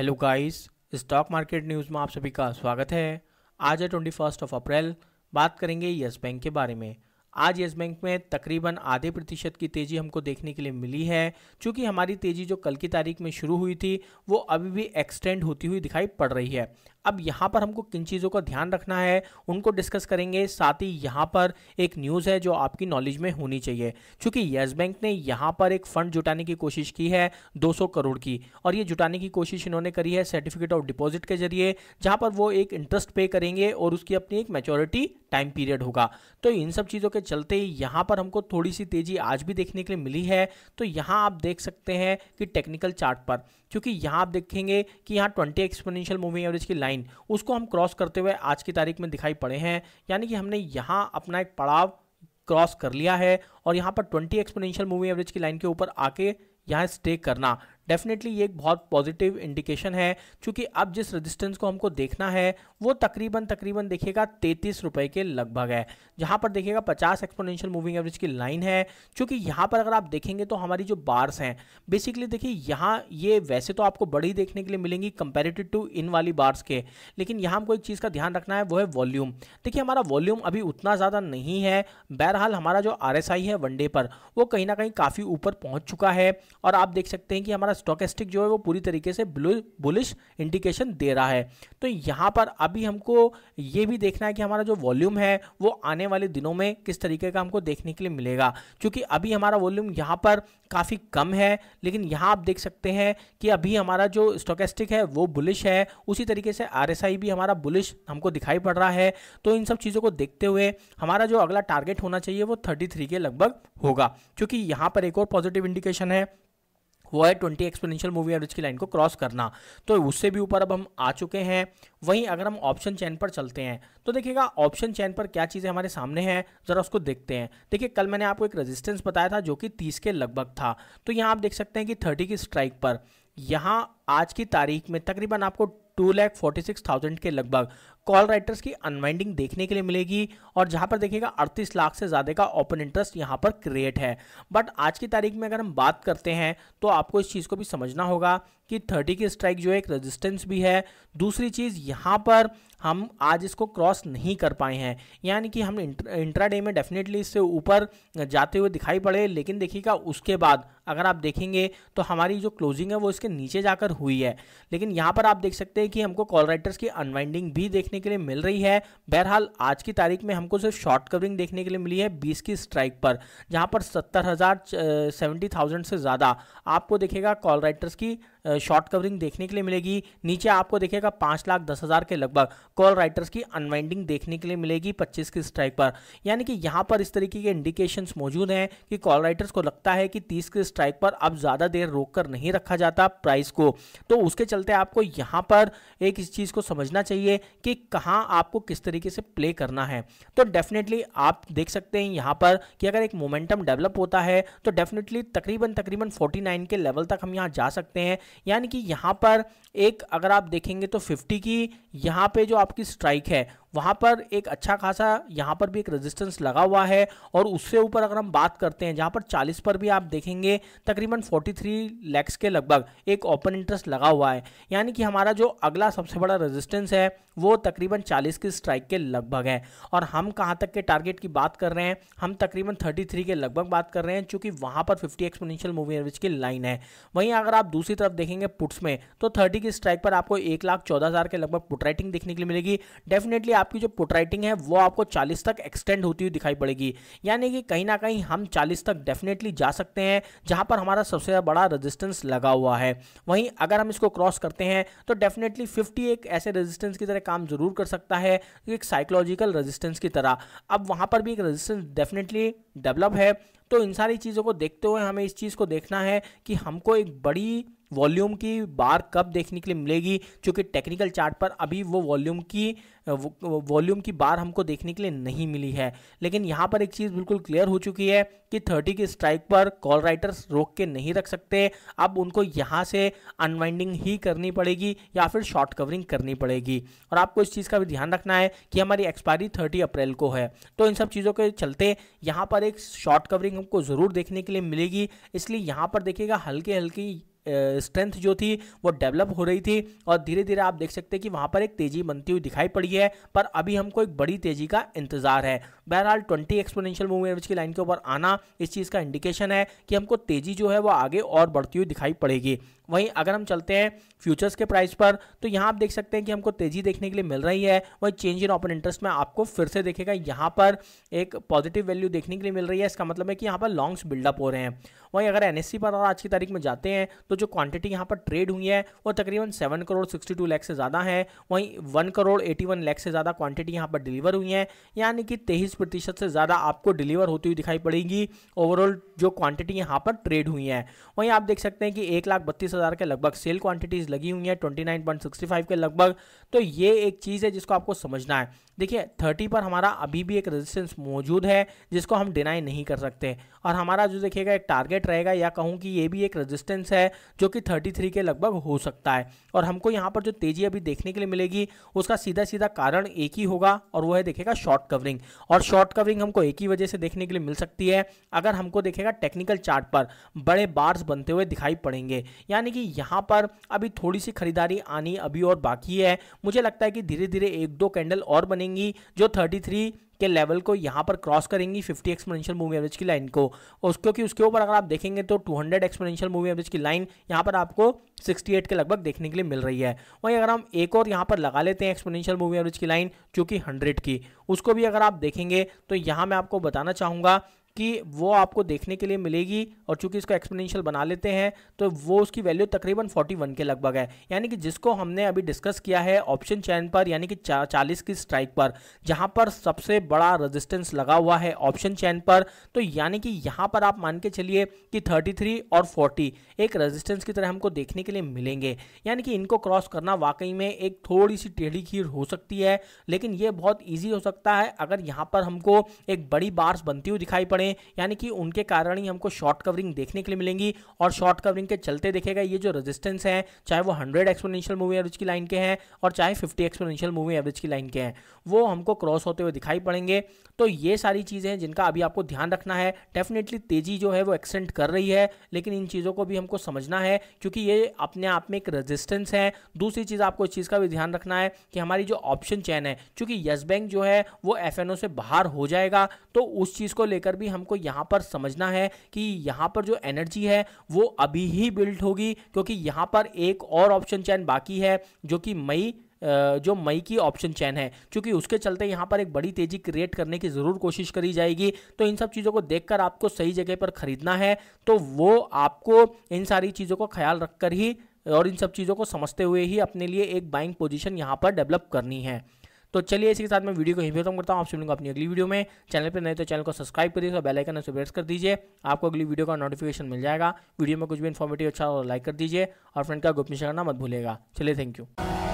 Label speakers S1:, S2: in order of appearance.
S1: hello guys stock market news में आप सभी का स्वागत है आज है ट्वेंटी फर्स्ट ऑफ अप्रैल बात करेंगे येस बैंक के बारे में आज यस बैंक में तकरीबन आधे प्रतिशत की तेज़ी हमको देखने के लिए मिली है क्योंकि हमारी तेज़ी जो कल की तारीख में शुरू हुई थी वो अभी भी एक्सटेंड होती हुई दिखाई पड़ रही है अब यहाँ पर हमको किन चीज़ों का ध्यान रखना है उनको डिस्कस करेंगे साथ ही यहाँ पर एक न्यूज़ है जो आपकी नॉलेज में होनी चाहिए क्योंकि येस बैंक ने यहाँ पर एक फंड जुटाने की कोशिश की है 200 करोड़ की और ये जुटाने की कोशिश इन्होंने करी है सर्टिफिकेट ऑफ डिपॉजिट के जरिए जहाँ पर वो एक इंटरेस्ट पे करेंगे और उसकी अपनी एक मेचोरिटी टाइम पीरियड होगा तो इन सब चीज़ों के चलते ही यहाँ पर हमको थोड़ी सी तेज़ी आज भी देखने के लिए मिली है तो यहाँ आप देख सकते हैं कि टेक्निकल चार्ट पर क्योंकि यहाँ आप देखेंगे कि यहाँ ट्वेंटी एक्सपोनेंशियल मूविंग एवरेज की लाइन उसको हम क्रॉस करते हुए आज की तारीख में दिखाई पड़े हैं यानी कि हमने यहाँ अपना एक पड़ाव क्रॉस कर लिया है और यहाँ पर ट्वेंटी एक्सपोनेंशियल मूविंग एवरेज की लाइन के ऊपर आके यहाँ स्टे करना डेफिनेटली ये एक बहुत पॉजिटिव इंडिकेशन है क्योंकि अब जिस रेजिस्टेंस को हमको देखना है वो तकरीबन तकरीबन देखिएगा तैतीस रुपये के लगभग है जहाँ पर देखिएगा पचास एक्सपोनेंशियल मूविंग एवरेज की लाइन है क्योंकि यहाँ पर अगर आप देखेंगे तो हमारी जो बार्स हैं बेसिकली देखिए यहाँ ये वैसे तो आपको बड़ी देखने के लिए मिलेंगी कंपेरेटिव टू इन वाली बार्स के लेकिन यहाँ हमको एक चीज़ का ध्यान रखना है वो है वॉल्यूम देखिए हमारा वॉल्यूम अभी उतना ज़्यादा नहीं है बहरहाल हमारा जो आर है वनडे पर वो कहीं ना कहीं काफ़ी ऊपर पहुँच चुका है और आप देख सकते हैं कि हमारा स्टोकेस्टिक जो है वो पूरी तरीके से बुलिश इंडिकेशन दे रहा है तो यहाँ पर अभी हमको ये भी देखना है कि हमारा जो वॉल्यूम है वो आने वाले दिनों में किस तरीके का हमको देखने के लिए मिलेगा क्योंकि अभी हमारा वॉल्यूम यहाँ पर काफ़ी कम है लेकिन यहाँ आप देख सकते हैं कि अभी हमारा जो स्टोकेस्टिक है वो बुलिश है उसी तरीके से आर भी हमारा बुलिश हमको दिखाई पड़ रहा है तो इन सब चीज़ों को देखते हुए हमारा जो अगला टारगेट होना चाहिए वो थर्टी के लगभग होगा क्योंकि यहाँ पर एक और पॉजिटिव इंडिकेशन है वो है ट्वेंटी एक्सपोनेंशियल मूवी एवरेज की लाइन को क्रॉस करना तो उससे भी ऊपर अब हम आ चुके हैं वहीं अगर हम ऑप्शन चैन पर चलते हैं तो देखिएगा ऑप्शन चैन पर क्या चीज़ें हमारे सामने हैं ज़रा उसको देखते हैं देखिए कल मैंने आपको एक रेजिस्टेंस बताया था जो कि तीस के लगभग था तो यहाँ आप देख सकते हैं कि थर्टी की स्ट्राइक पर यहाँ आज की तारीख में तकरीबन आपको two lakh forty six thousand के लगभग कॉल राइटर्स की अनवाइंडिंग देखने के लिए मिलेगी और जहां पर देखिएगा अड़तीस लाख से ज़्यादा का ओपन इंटरेस्ट यहाँ पर क्रिएट है बट आज की तारीख में अगर हम बात करते हैं तो आपको इस चीज़ को भी समझना होगा कि थर्टी की स्ट्राइक जो है एक रेजिस्टेंस भी है दूसरी चीज़ यहाँ पर हम आज इसको क्रॉस नहीं कर पाए हैं यानी कि हम इंट्राडे में डेफिनेटली इससे ऊपर जाते हुए दिखाई पड़े लेकिन देखिएगा उसके बाद अगर आप देखेंगे तो हमारी जो क्लोजिंग है वो इसके नीचे जाकर हुई है लेकिन यहाँ पर आप देख सकते हैं कि हमको कॉल राइटर्स की अनवाइंडिंग भी देखने के लिए मिल रही है बहरहाल आज की तारीख में हमको सिर्फ शॉर्ट कवरिंग देखने के लिए मिली है बीस की स्ट्राइक पर जहां पर सत्तर हज़ार सेवेंटी थाउजेंड से ज़्यादा आपको देखेगा कॉल राइटर्स की शॉर्ट कवरिंग देखने के लिए मिलेगी नीचे आपको देखिएगा पाँच लाख दस हज़ार के लगभग कॉल राइटर्स की अनवाइंडिंग देखने के लिए मिलेगी पच्चीस की स्ट्राइक पर यानी कि यहाँ पर इस तरीके के इंडिकेशन मौजूद हैं कि कॉल राइटर्स को लगता है कि तीस की स्ट्राइक पर अब ज़्यादा देर रोक कर नहीं रखा जाता प्राइस को तो उसके चलते आपको यहाँ पर एक इस चीज़ को समझना चाहिए कि कहाँ आपको किस तरीके से प्ले करना है तो डेफिनेटली आप देख सकते हैं यहाँ पर कि अगर एक मोमेंटम डेवलप होता है तो डेफिनेटली तकरीबन तकरीबन 49 के लेवल तक हम यहाँ जा सकते हैं यानी कि यहाँ पर एक अगर आप देखेंगे तो फिफ्टी की यहाँ पे जो आपकी स्ट्राइक है वहाँ पर एक अच्छा खासा यहाँ पर भी एक रेजिस्टेंस लगा हुआ है और उससे ऊपर अगर हम बात करते हैं जहाँ पर 40 पर भी आप देखेंगे तकरीबन 43 लैक्स के लगभग एक ओपन इंटरेस्ट लगा हुआ है यानी कि हमारा जो अगला सबसे बड़ा रेजिस्टेंस है वो तकरीबन 40 की स्ट्राइक के लगभग है और हम कहाँ तक के टारगेट की बात कर रहे हैं हम तकरीबन 33 के लगभग बात कर रहे हैं चूँकि वहाँ पर 50 एक्सपोनेंशियल मूविंग एवरेज की लाइन है वहीं अगर आप दूसरी तरफ देखेंगे पुट्स में तो थर्टी की स्ट्राइक पर आपको एक लाख चौदह हज़ार के लगभग पुट राइटिंग देखने के लिए मिलेगी डेफिनेटली आपकी जो पुट राइटिंग है वो आपको 40 तक एक्सटेंड होती हुई दिखाई पड़ेगी यानी कि कहीं ना कहीं हम 40 तक डेफिनेटली जा सकते हैं जहां पर हमारा सबसे बड़ा रेजिस्टेंस लगा हुआ है वहीं अगर हम इसको क्रॉस करते हैं तो डेफिनेटली 50 एक ऐसे रेजिस्टेंस की तरह काम जरूर कर सकता है एक साइकोलॉजिकल रजिस्टेंस की तरह अब वहाँ पर भी एक रजिस्टेंस डेफिनेटली डेवलप है तो इन सारी चीज़ों को देखते हुए हमें इस चीज़ को देखना है कि हमको एक बड़ी वॉल्यूम की बार कब देखने के लिए मिलेगी क्योंकि टेक्निकल चार्ट पर अभी वो वॉल्यूम की वॉल्यूम की बार हमको देखने के लिए नहीं मिली है लेकिन यहाँ पर एक चीज़ बिल्कुल क्लियर हो चुकी है कि थर्टी की स्ट्राइक पर कॉल राइटर्स रोक के नहीं रख सकते अब उनको यहाँ से अनवाइंडिंग ही करनी पड़ेगी या फिर शॉर्ट कवरिंग करनी पड़ेगी और आपको इस चीज़ का भी ध्यान रखना है कि हमारी एक्सपायरी थर्टी अप्रैल को है तो इन सब चीज़ों के चलते यहाँ पर एक शॉर्ट कवरिंग हमको ज़रूर देखने के लिए मिलेगी इसलिए यहाँ पर देखिएगा हल्के हल्की स्ट्रेंथ जो थी वो डेवलप हो रही थी और धीरे धीरे आप देख सकते हैं कि वहाँ पर एक तेज़ी बनती हुई दिखाई पड़ी है पर अभी हमको एक बड़ी तेज़ी का इंतजार है बहरहाल ट्वेंटी एक्सपोनेंशियल मूविंग एवरेज की लाइन के ऊपर आना इस चीज़ का इंडिकेशन है कि हमको तेज़ी जो है वो आगे और बढ़ती हुई दिखाई पड़ेगी वहीं अगर हम चलते हैं फ्यूचर्स के प्राइस पर तो यहाँ आप देख सकते हैं कि हमको तेजी देखने के लिए मिल रही है वहीं चेंज इन ओपन इंटरेस्ट में आपको फिर से देखेगा यहाँ पर एक पॉजिटिव वैल्यू देखने के लिए मिल रही है इसका मतलब है कि यहाँ पर लॉन्ग्स बिल्डअप हो रहे हैं वहीं अगर एन e पर और आज की तारीख में जाते हैं तो जो क्वांटिटी यहाँ पर ट्रेड हुई है वो तकरीबन seven crore sixty two lakh से ज़्यादा है वहीं one crore eighty one lakh से ज़्यादा क्वान्टिटी यहाँ पर डिलीवर हुई है यानी कि तेईस प्रतिशत से ज़्यादा आपको डिलीवर होती हुई दिखाई पड़ेगी ओवरऑल जो क्वांटिटी यहाँ पर ट्रेड हुई है वहीं आप देख सकते हैं कि एक लाख बत्तीस हज़ार के लगभग सेल क्वांटिटीज़ लगी हुई हैं फाइव के लगभग तो ये एक चीज़ है जिसको आपको समझना है देखिए थर्टी पर हमारा अभी भी एक रेजिस्टेंस मौजूद है जिसको हम डिनाई नहीं कर सकते और हमारा जो देखिएगा एक टारगेट रहेगा या कहूँ कि ये भी एक रेजिस्टेंस है जो कि थर्टी थ्री के लगभग हो सकता है और हमको यहाँ पर जो तेजी अभी देखने के लिए मिलेगी उसका सीधा सीधा कारण एक ही होगा और वह है देखेगा शॉर्ट कवरिंग और शॉर्ट कवरिंग हमको एक ही वजह से देखने के लिए मिल सकती है अगर हमको देखेगा टेक्निकल चार्ट पर बड़े बार्स बनते हुए दिखाई पड़ेंगे यानी कि यहाँ पर अभी थोड़ी सी खरीदारी आनी अभी और बाकी है मुझे लगता है कि धीरे धीरे एक दो कैंडल और बनेंगे करेंगी जो 33 के लेवल को यहाँ पर क्रॉस करेंगी 50 एक्सपोनेंशियल मूविंग एवरेज की लाइन को उस क्योंकि उसके ऊपर अगर आप देखेंगे तो 200 एक्सपोनेंशियल मूविंग एवरेज की लाइन यहाँ पर आपको 68 के लगभग देखने के लिए मिल रही है वहीं अगर हम एक और यहाँ पर लगा लेते हैं एक्सपोनेंशियल मूविंग एवरेज की लाइन जो कि हंड्रेड की उसको भी अगर आप देखेंगे तो यहाँ मैं आपको बताना चाहूँगा कि वो आपको देखने के लिए मिलेगी और चूंकि इसको एक्सपोनेंशियल बना लेते हैं तो वो उसकी वैल्यू तकरीबन 41 के लगभग है यानी कि जिसको हमने अभी डिस्कस किया है ऑप्शन चैन पर यानी कि चा, 40 की स्ट्राइक पर जहां पर सबसे बड़ा रेजिस्टेंस लगा हुआ है ऑप्शन चैन पर तो यानी कि यहां पर आप मान के चलिए कि थर्टी और फोर्टी एक रजिस्टेंस की तरह हमको देखने के लिए मिलेंगे यानी कि इनको क्रॉस करना वाकई में एक थोड़ी सी टेढ़ी खीर हो सकती है लेकिन ये बहुत ईजी हो सकता है अगर यहाँ पर हमको एक बड़ी बार्स बनती हुई दिखाई पड़े यानी कि उनके कारण ही हमको शॉर्ट कवरिंग देखने के लिए मिलेंगी और शॉर्ट कवरिंग के चलते देखेगा ये जो रेजिस्टेंस है चाहे वो हंड्रेड एक्सपोनेंशियल मूविंग एवरेज की लाइन के हैं और चाहे फिफ्टी एक्सपोनेंशियल मूविंग एवरेज की लाइन के हैं वो हमको क्रॉस होते हुए दिखाई पड़ेंगे तो ये सारी चीज़ें हैं जिनका अभी आपको ध्यान रखना है डेफिनेटली तेजी जो है वो एक्सटेंड कर रही है लेकिन इन चीज़ों को भी हमको समझना है क्योंकि ये अपने आप में एक रेजिस्टेंस है दूसरी चीज़ आपको इस चीज़ का भी ध्यान रखना है कि हमारी जो ऑप्शन चैन है क्योंकि यस बैंक जो है वो एफ से बाहर हो जाएगा तो उस चीज़ को लेकर भी हमको यहाँ पर समझना है कि यहाँ पर जो एनर्जी है वो अभी ही बिल्ट होगी क्योंकि यहाँ पर एक और ऑप्शन चैन बाकी है जो कि मई जो मई की ऑप्शन चैन है क्योंकि उसके चलते यहाँ पर एक बड़ी तेजी क्रिएट करने की ज़रूर कोशिश करी जाएगी तो इन सब चीज़ों को देखकर आपको सही जगह पर ख़रीदना है तो वो आपको इन सारी चीज़ों को ख्याल रखकर ही और इन सब चीज़ों को समझते हुए ही अपने लिए एक बाइंग पोजीशन यहाँ पर डेवलप करनी है तो चलिए इसी के साथ मैं वीडियो को ही खत्म करता हूँ आप सुनूंगा अपनी अगली वीडियो में चैनल पर नए तो चैनल को सब्सक्राइब कर दीजिए और बेलाइकन से प्रेस कर दीजिए आपको अगली वीडियो का नोटिफिकेशन मिल जाएगा वीडियो में कुछ भी इन्फॉर्मेटिव अच्छा लाइक कर दीजिए और फ्रेंड का गुप्त करना मत भूलेगा चलिए थैंक यू